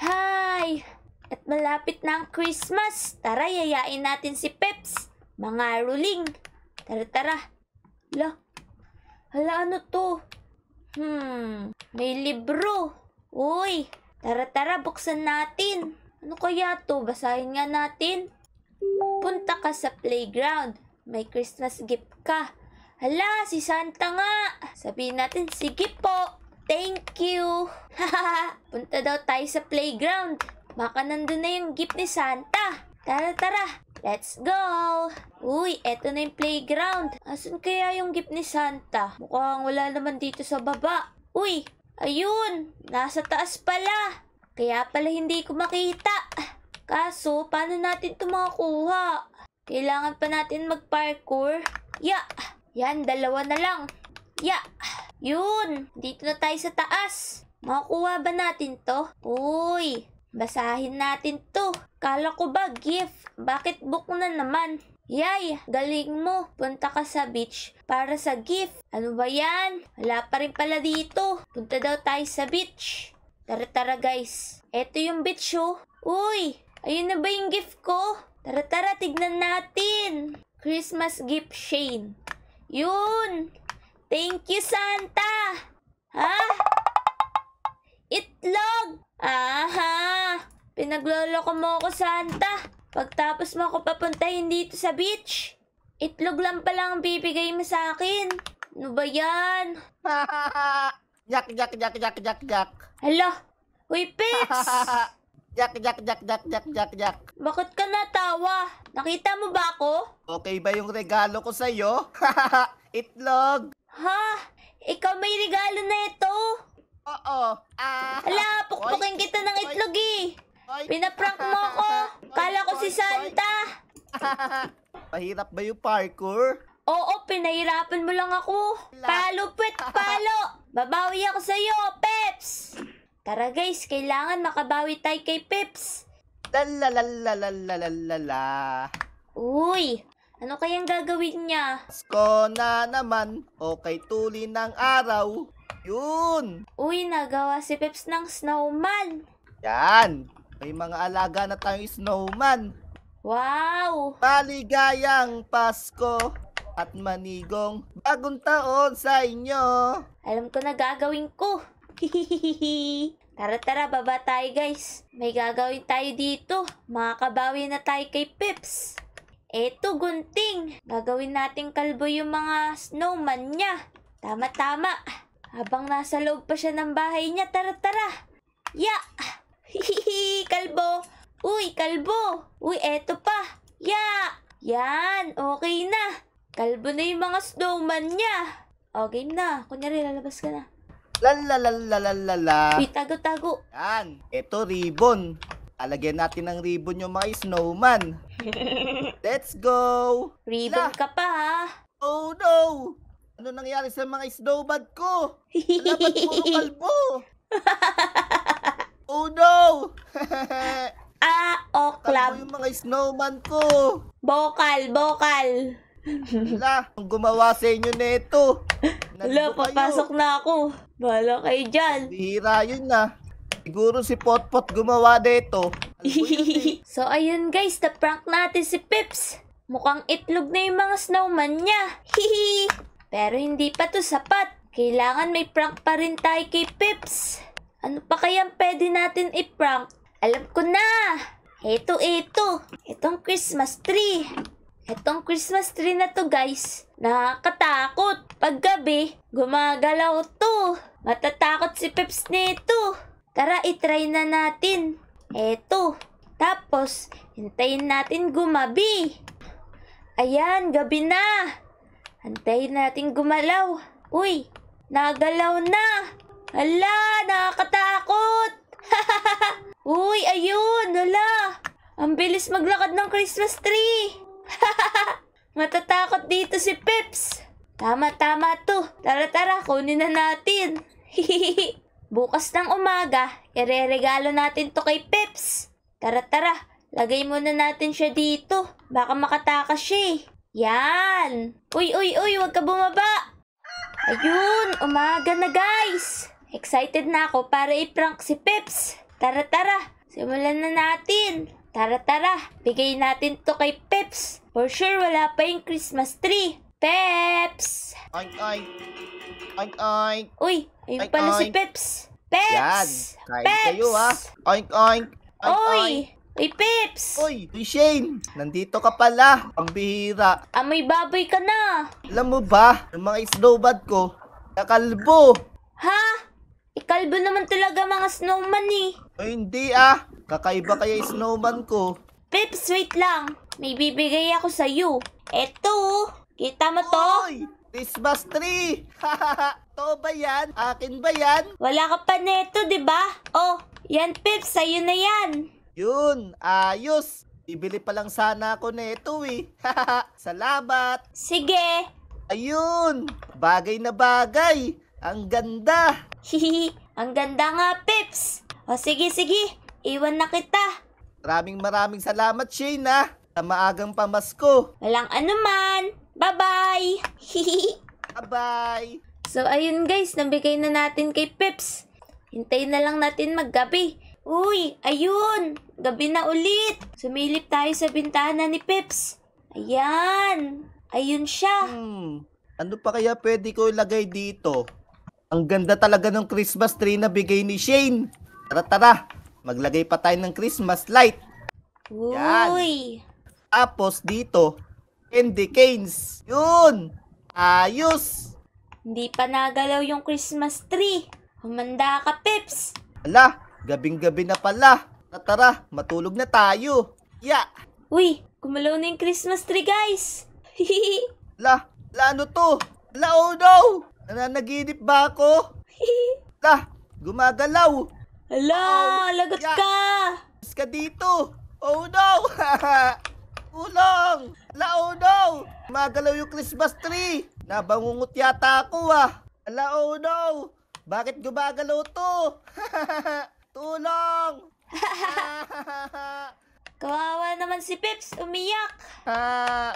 Hi! At malapit na ang Christmas. Tara, yayain natin si Peps. Mga ruling. Tara, tara. Hala. Hala, ano to? Hmm, may libro. Uy, tara, tara, buksan natin. Ano kaya to? Basahin nga natin. Punta ka sa playground. May Christmas gift ka. Hala, si Santa nga. Sabihin natin, sige po. Thank you! Punta daw tayo sa playground. Baka nandun na yung gift ni Santa. Tara, tara! Let's go! Uy, eto na yung playground. Asan kaya yung gift ni Santa? Mukhang wala naman dito sa baba. Uy, ayun! Nasa taas pala. Kaya pala hindi ko makita. Kaso, paano natin ito makakuha? Kailangan pa natin mag-parkour? Ya! Yeah. Yan, dalawa na lang. Ya! Yeah. Yun! Dito na tayo sa taas. Makukuha ba natin to? Uy! Basahin natin to. Kala ko ba gift? Bakit book na naman? Yay! Galing mo! Punta ka sa beach para sa gift. Ano ba yan? Wala pa rin pala dito. Punta daw tayo sa beach. Tara tara guys. Eto yung beach oh. Uy! Ayun na ba yung gift ko? Tara tara tignan natin. Christmas gift Shane. Yun! Thank you, Santa! Ha? Itlog! Aha! Pinagloloko mo ako, Santa! Pagtapos mo ako papuntahin dito sa beach, itlog lang pala ang bibigay mo sa akin. Ano ba yan? Yak, yak, yak, yak, yak, yak. Hello? Uy, Pips! Yak, yak, yak, yak, yak, yak, jak. Bakit ka natawa? Nakita mo ba ako? Okay ba yung regalo ko sa'yo? Itlog! Ha? Ikaw may regalo na ito? Oo. Hala, ah. Ala, pukpukin kita ng itlog eh. Pinaprank mo ako. Kala ko si Santa. Pahirap ba yung parkour? Oo, pinahirapan mo lang ako. Palo, pet, palo. Babawi ako sa'yo, Peps. Tara guys, kailangan makabawi tayo kay Peps. Lalalalalalala. Uy, ano kayang gagawin niya? Sko na naman, okay tuli ng araw. Yun! Uy, nagawa si Peps ng snowman! Yan! May mga alaga na tayong snowman. Wow! Maligayang Pasko at manigong bagong taon sa inyo! Alam ko na gagawin ko! tara tara, baba tayo guys. May gagawin tayo dito. Makakabawi na tayo kay Pips. Eto, gunting. Gagawin natin kalbo yung mga snowman niya. Tama-tama. Habang nasa loob pa siya ng bahay niya, tara-tara. Ya! Hihihi, kalbo. Uy, kalbo. Uy, eto pa. Ya! Yan, okay na. Kalbo na yung mga snowman niya. Okay oh, game na. Kunyari, lalabas ka na. Lalalalalala. Uy, tago-tago. Yan, eto ribbon. Alagyan natin ng ribbon yung mga snowman. Let's go! Ribbon La. ka pa Oh no! Ano nangyari sa mga snowbad ko? Dapat puro kalbo! oh no! ah, oh, o club. yung mga snowman ko. Bokal, bokal. Wala, ang gumawa sa inyo nito. Wala, papasok na ako. Bala kayo dyan. Bihira yun na. Ah. Siguro si Potpot gumawa dito. Eh. so, ayun guys, the prank natin si Pips. Mukhang itlog na yung mga snowman niya. Pero hindi pa to sapat. Kailangan may prank pa rin tayo kay Pips. Ano pa kayang pwede natin i-prank? Alam ko na! Ito, ito. Itong Christmas tree. Itong Christmas tree na to guys, nakakatakot. Paggabi, gumagalaw to. Matatakot si Pips nito. Tara, itry na natin. Eto. Tapos, hintayin natin gumabi. Ayan, gabi na. Hintayin natin gumalaw. Uy, nagalaw na. Hala, nakakatakot. Uy, ayun, hala. Ang bilis maglakad ng Christmas tree. Matatakot dito si Pips. Tama, tama to. Tara, tara, kunin na natin. Bukas ng umaga, ireregalo natin to kay Pips. Tara tara, lagay muna natin siya dito. Baka makatakas siya eh. Yan! Uy, uy, uy, huwag ka bumaba! Ayun, umaga na guys! Excited na ako para i-prank si Pips. Tara tara, simulan na natin. Tara tara, bigay natin to kay Pips. For sure wala pa yung Christmas tree. Peps! Oink, oink! Oink, oink! Uy! Ayun oink, pala oink. si Peps! Peps! Yan! Kain Peps! kayo ha! Oink, oink! Oink, Oy! oink! Uy, Pips! Uy, Uy, Shane! Nandito ka pala! Ang bihira! Ah, may baboy ka na! Alam mo ba, yung mga snowbad ko, nakalbo! Ha? Ikalbo naman talaga mga snowman eh! Ay, hindi ah! Kakaiba kaya snowman ko. Peps, wait lang! May bibigay ako sa'yo. Eto! Kita mo to? Oy! Christmas tree! to ba yan? Akin ba yan? Wala ka pa neto, di ba? Oh, yan Pip, sa'yo na yan. Yun, ayos. Bibili pa lang sana ako neto eh. Salamat. Sige. Ayun, bagay na bagay. Ang ganda. Hihi, ang ganda nga, Pips. O sige, sige. Iwan na kita. Maraming maraming salamat, Shane, ha? Sa maagang pamasko. Walang anuman. Bye-bye! Bye-bye! So, ayun guys, nabigay na natin kay Pips. Hintayin na lang natin maggabi. Uy, ayun! Gabi na ulit! Sumilip tayo sa bintana ni Pips. Ayan! Ayun siya. Hmm. Ano pa kaya pwede ko ilagay dito? Ang ganda talaga ng Christmas tree na bigay ni Shane. Tara, tara. Maglagay pa tayo ng Christmas light. Uy! Yan. Tapos dito, the canes. Yun! Ayos! Hindi pa nagalaw yung Christmas tree. Humanda ka, Pips! Ala, gabing-gabi na pala. Tara, matulog na tayo. Ya! Yeah. Uy, kumalaw na yung Christmas tree, guys! la, la ano to? La, oh no! Nananaginip ba ako? la, gumagalaw! Ala, oh, lagot yeah. ka! Mas ka dito! Oh no! Tulong! Launo! Magalaw yung Christmas tree! Nabangungot yata ako ah! Launo! Bakit gumagalaw to? Tulong! Kawawa naman si Pips, umiyak! Ah,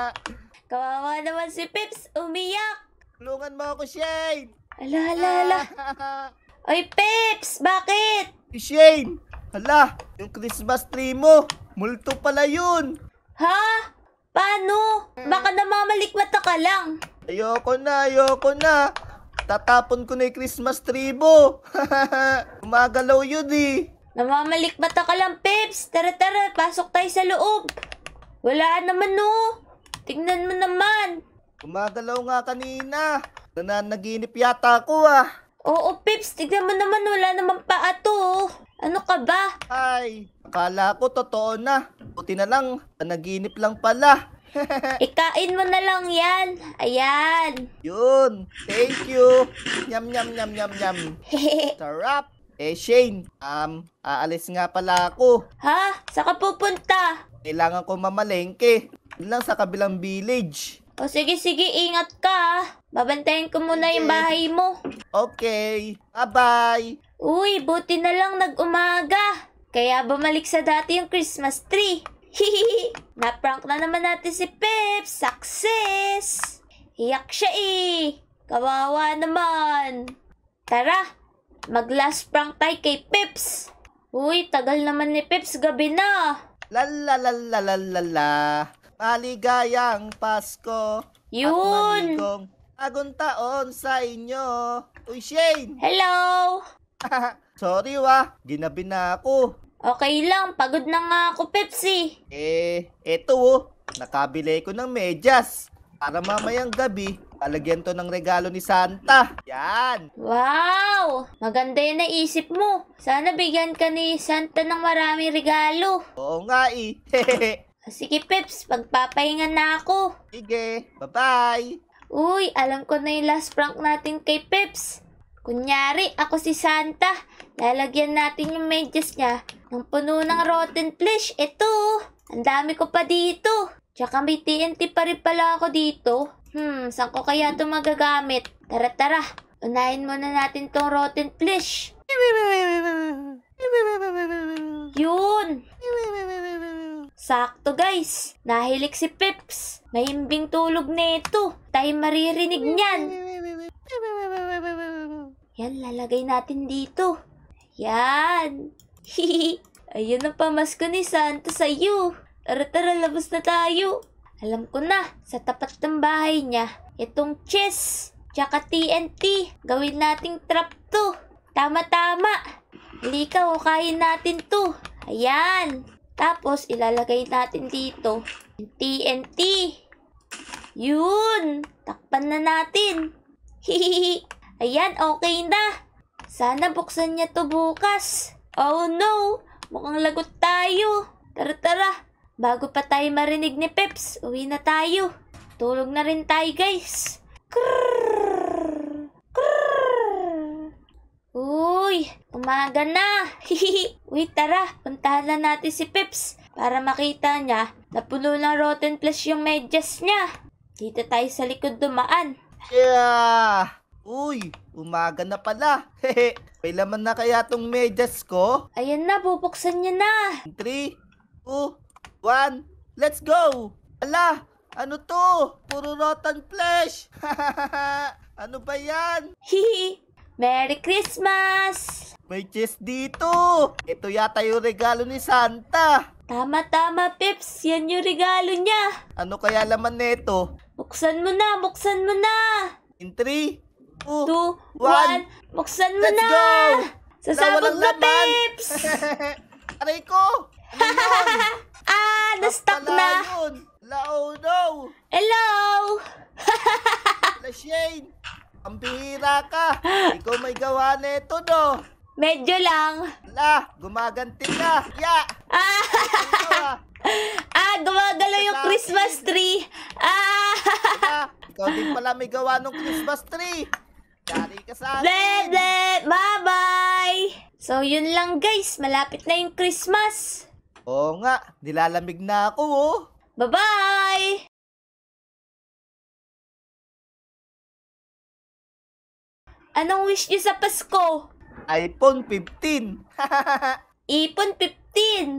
Kawawa naman si Pips, umiyak! Tulungan mo ako, Shane! Ala, ala, ala! Oy, Pips! Bakit? Shane, Hala, yung Christmas tree mo, multo pala yun. Ha? Paano? Baka namamalikwata ka lang. Ayoko na, ayoko na. Tatapon ko na yung Christmas tree mo. Gumagalaw yun eh. Namamalikwata ka lang, Peps. Tara, tara, pasok tayo sa loob. Wala naman no. Tignan mo naman. Gumagalaw nga kanina. Nananaginip yata ako ah. Oo, Pips. Tignan mo naman. Wala namang paa to. Oh. Ano ka ba? Ay, akala ko totoo na. Buti na lang, panaginip lang pala. Ikain mo na lang yan. Ayan. Yun. Thank you. Yum, yum, yum, yum, yum. Sarap. Eh, Shane, um, aalis nga pala ako. Ha? Sa ka pupunta? Kailangan ko mamalengke. Lang sa kabilang village. O sige, sige, ingat ka. Babantayan ko muna okay. yung bahay mo. Okay. Bye-bye. Uy, buti na lang nag-umaga. Kaya bumalik sa dati yung Christmas tree. Hihihi! Naprank na naman natin si Pip! Success! Iyak siya eh! Kawawa naman! Tara! Mag-last prank tayo kay Pips! Uy, tagal naman ni Pips, gabi na! La Maligayang Pasko! Yun! At bagong taon sa inyo! Uy, Shane! Hello! Sorry wa, ginabi na ako. Okay lang, pagod na nga ako, Pepsi. Eh, eto oh, nakabili ko ng medyas. Para mamayang gabi, talagyan to ng regalo ni Santa. Yan! Wow! Maganda yung naisip mo. Sana bigyan ka ni Santa ng maraming regalo. Oo nga eh. Ah, sige, Peps. Pagpapahinga na ako. Sige, bye-bye. Uy, alam ko na yung last prank natin kay Peps. Kunyari, ako si Santa. Lalagyan natin yung medyas niya ng puno ng rotten flesh. Ito, ang dami ko pa dito. Tsaka may TNT pa rin pala ako dito. Hmm, saan ko kaya ito magagamit? Tara, tara. Unahin muna natin tong rotten flesh. Yun! Sakto guys! Nahilik si Pips! Mahimbing tulog nito. ito! Tayo maririnig niyan! Yan, lalagay natin dito. Yan. Ayun ang pamasko ni Santa sa iyo. Tara tara, labas na tayo. Alam ko na, sa tapat ng bahay niya, itong chess, tsaka TNT, gawin nating trap to. Tama-tama. Halika, hukayin natin to. Ayan. Tapos, ilalagay natin dito, TNT. Yun! Takpan na natin. Hihihi. Ayan, okay na. Sana buksan niya to bukas. Oh no, mukhang lagot tayo. Tara tara, bago pa tayo marinig ni Peps, uwi na tayo. Tulog na rin tayo guys. Krrrr, krrrr. Uy, umaga na. Hihihi. Uy, tara, puntahan na natin si Peps para makita niya na puno ng rotten flesh yung medyas niya. Dito tayo sa likod dumaan. Yeah! Uy, umaga na pala. Hehe, may na kaya tong medyas ko? Ayan na, bubuksan niya na. 3, 2, 1, let's go! Ala, ano to? Puro rotten flesh! ano ba yan? Hihi! Merry Christmas! May cheese dito! Ito yata yung regalo ni Santa. Tama-tama, Pips. Yan yung regalo niya. Ano kaya laman nito? Buksan mo na, buksan mo na! In 3, 2, 1. Buksan mo Let's na! go! Sasabog na, peeps! Aray ko! Ano ah, na-stuck na! Yun. no! Hello! Lashane! Ang bihira ka! Ikaw may gawa nito, no! Medyo lang. La, gumaganti na. Ya! Ah! Ito, ah. yung Christmas tree! Ah! Ikaw din pala may gawa ng Christmas tree! Bleh, bleh! Bye-bye! So, yun lang guys. Malapit na yung Christmas. Oo nga. Nilalamig na ako, oh. Bye-bye! Anong wish niyo sa Pasko? iPhone 15. iPhone 15!